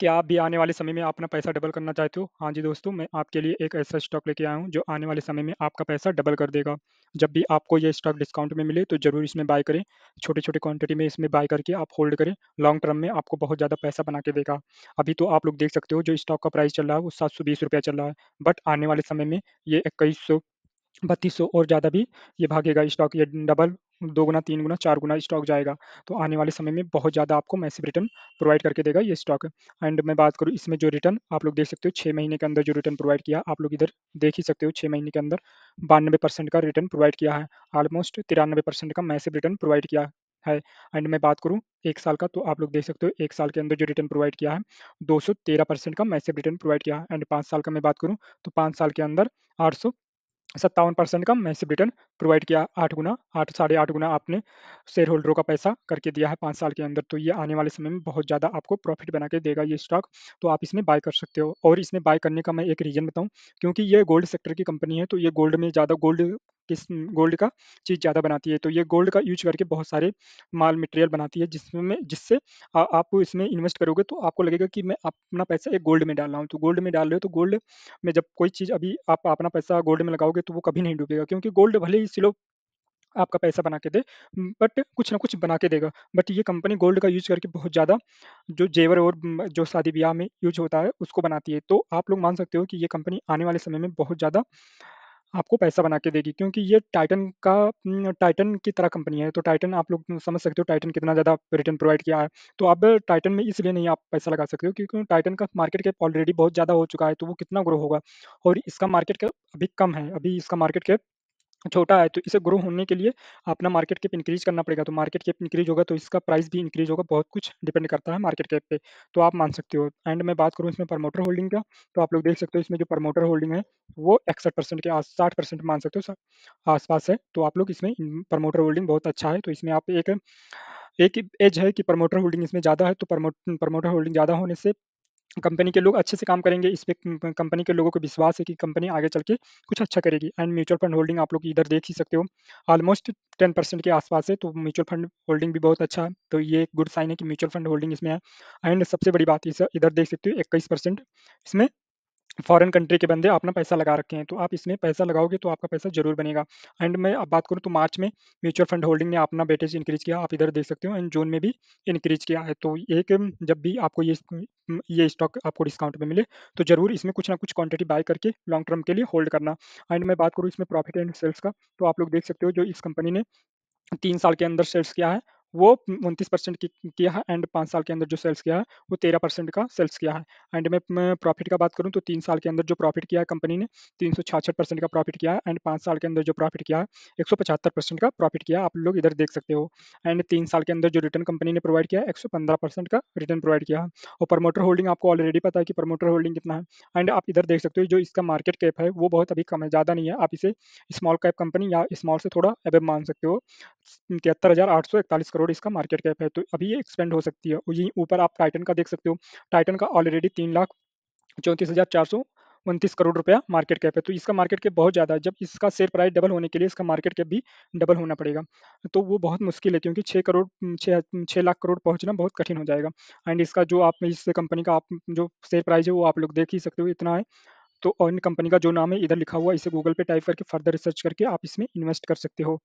क्या आप भी आने वाले समय में अपना पैसा डबल करना चाहते हो हाँ जी दोस्तों मैं आपके लिए एक ऐसा स्टॉक लेके आया हूँ जो आने वाले समय में आपका पैसा डबल कर देगा जब भी आपको ये स्टॉक डिस्काउंट में मिले तो ज़रूर इसमें बाय करें छोटे छोटे क्वांटिटी में इसमें बाय करके आप होल्ड करें लॉन्ग टर्म में आपको बहुत ज़्यादा पैसा बना के देगा अभी तो आप लोग देख सकते हो जो स्टॉक का प्राइस चल रहा है वो सात चल रहा है बट आने वाले समय में ये इक्कीस बत्तीस और ज़्यादा भी ये भागेगा स्टॉक ये डबल दो गुना तीन गुना चार गुना स्टॉक जाएगा तो आने वाले समय में बहुत ज़्यादा आपको मैसिव रिटर्न प्रोवाइड करके देगा ये स्टॉक एंड मैं बात करूँ इसमें जो रिटर्न आप लोग देख सकते हो छः महीने के अंदर जो रिटर्न प्रोवाइड किया आप लोग इधर देख ही सकते हो छः महीने के अंदर बानवे परसेंट का रिटर्न प्रोवाइड किया है ऑलमोस्ट तिरानवे परसेंट का मैसिव रिटर्न प्रोवाइड किया है एंड मैं बात करूँ एक साल का तो आप लोग देख सकते हो एक साल के अंदर जो रिटर्न प्रोवाइड किया है 213 परसेंट का मैसिव रिटर्न प्रोवाइड किया है एंड पाँच साल का मैं बात करूँ तो पाँच साल के अंदर आठ सौ सत्तावन परसेंट का मैसिव रिटर्न प्रोवाइड किया आठ गुना आठ साढ़े आठ गुना आपने शेयर होल्डरों का पैसा करके दिया है पाँच साल के अंदर तो ये आने वाले समय में बहुत ज़्यादा आपको प्रॉफिट बना के देगा ये स्टॉक तो आप इसमें बाय कर सकते हो और इसमें बाय करने का मैं एक रीज़न बताऊँ क्योंकि ये गोल्ड सेक्टर की कंपनी है तो ये गोल्ड में ज़्यादा गोल्ड किस गोल्ड का चीज़ ज़्यादा बनाती है तो ये गोल्ड का यूज करके बहुत सारे माल मटेरियल बनाती है जिसमें जिससे आप इसमें इन्वेस्ट करोगे तो आपको लगेगा कि मैं अपना पैसा एक गोल्ड में डाल रहा हूँ तो गोल्ड में डाल रहे हो तो गोल्ड में जब कोई चीज़ अभी आप अपना पैसा गोल्ड में लगाओगे तो वो कभी नहीं डूबेगा क्योंकि गोल्ड भले ही स्लो आपका पैसा बना के दे बट कुछ ना कुछ बना के देगा बट ये कंपनी गोल्ड का यूज करके बहुत ज़्यादा जो जेवर और जो शादी ब्याह में यूज होता है उसको बनाती है तो आप लोग मान सकते हो कि ये कंपनी आने वाले समय में बहुत ज़्यादा आपको पैसा बना के देगी क्योंकि ये टाइटन का टाइटन हम्म, की तरह कंपनी है तो टाइटन आप लोग समझ सकते हो टाइटन कितना ज़्यादा रिटर्न प्रोवाइड किया है तो अब टाइटन में इसलिए नहीं आप पैसा लगा सकते हो क्योंकि टाइटन का मार्केट कैप ऑलरेडी बहुत ज़्यादा हो चुका है तो वो कितना ग्रो होगा और इसका मार्केट कैप अभी कम है अभी इसका मार्केट कैप छोटा है तो इसे ग्रो होने के लिए अपना मार्केट कैप इंक्रीज करना पड़ेगा तो मार्केट कैप इंक्रीज होगा तो इसका प्राइस भी इंक्रीज होगा बहुत कुछ डिपेंड करता है मार्केट कैप पे तो आप मान सकते हो एंड मैं बात करूँ इसमें प्रमोटर होल्डिंग का तो आप लोग देख सकते हो इसमें जो प्रमोटर होल्डिंग है वो इकसठ परसेंट के आस साठ परसेंट मान सकते हो आसपास है तो आप लोग इसमें प्रमोटर होल्डिंग बहुत अच्छा है तो इसमें आप एक एक एज है कि प्रमोटर होल्डिंग इसमें ज़्यादा है तो प्रमोटर होल्डिंग ज़्यादा होने से कंपनी के लोग अच्छे से काम करेंगे इस पर कंपनी के लोगों को विश्वास है कि कंपनी आगे चल के कुछ अच्छा करेगी एंड म्यूचुअल फंड होल्डिंग आप लोग इधर देख ही सकते हो ऑलमोस्ट टेन परसेंट के आसपास है तो म्यूचुअल फंड होल्डिंग भी बहुत अच्छा है तो ये गुड साइन है कि म्यूचुअल फंड होल्डिंग इसमें है एंड सबसे बड़ी बात इधर देख सकते हो इक्कीस परसेंट इसमें फॉरेन कंट्री के बंदे अपना पैसा लगा रखे हैं तो आप इसमें पैसा लगाओगे तो आपका पैसा जरूर बनेगा एंड मैं अब बात करूँ तो मार्च में म्यूचुअल फंड होल्डिंग ने अपना बेटेज इंक्रीज किया आप इधर देख सकते हो एंड जून में भी इंक्रीज किया है तो एक जब भी आपको ये ये स्टॉक आपको डिस्काउंट में मिले तो जरूर इसमें कुछ ना कुछ क्वांटिटी बाय करके लॉन्ग टर्म के लिए होल्ड करना एंड मैं बात करूँ इसमें प्रॉफिट एंड सेल्स का तो आप लोग देख सकते हो जो इस कंपनी ने तीन साल के अंदर सेल्स किया है वो उनतीस परसेंट किया है एंड पाँच साल के अंदर जो सेल्स किया है वो तेरह परसेंट का सेल्स किया है एंड मैं प्रॉफिट का बात करूँ तो तीन साल के अंदर जो प्रॉफिट किया है कंपनी ने तीन सौ छाछठ परसेंट का प्रॉफिट किया है एंड पाँच साल के अंदर जो प्रॉफिट किया है एक सौ पचहत्तर परसेंट का प्रॉफिट किया आप लोग इधर देख सकते हो एंड तीन साल के अंदर जो रिटर्न कंपनी ने प्रोवाइड किया है एक सौ पंद्रह परसेंट का रिटर्न प्रोवाइड किया है और प्रमोटर होल्डिंग आपको ऑलरेडी पता है कि प्रमोटर होल्डिंग कितना है एंड आप इधर देख सकते हो जो इसका मार्केट कैप है वो बहुत अभी कम है ज़्यादा नहीं है आप इसे स्मॉल कैप कंपनी या स्मॉल से थोड़ा अब मान सकते हो तिहत्तर हज़ार आठ सौ इकतालीस करोड़ करोड़ इसका मार्केट कैप है तो अभी ये एक्सपेंड हो सकती है और यहीं ऊपर आप टाइटन का देख सकते हो टाइटन का ऑलरेडी तीन लाख चौंतीस हज़ार चार सौ उनतीस करोड़ रुपया मार्केट कैप है तो इसका मार्केट कैप बहुत ज़्यादा है जब इसका शेयर प्राइस डबल होने के लिए इसका मार्केट कैप भी डबल होना पड़ेगा तो वो बहुत मुश्किल है क्योंकि छः करोड़ छः छः लाख करोड़ पहुंचना बहुत कठिन हो जाएगा एंड इसका जो आप इस कंपनी का आप जो शेयर प्राइस है वो आप लोग देख ही सकते हो इतना है तो और इन कंपनी का जो नाम है इधर लिखा हुआ इसे गूगल पे टाइप करके फर्दर रिसर्च करके आप इसमें इन्वेस्ट कर सकते हो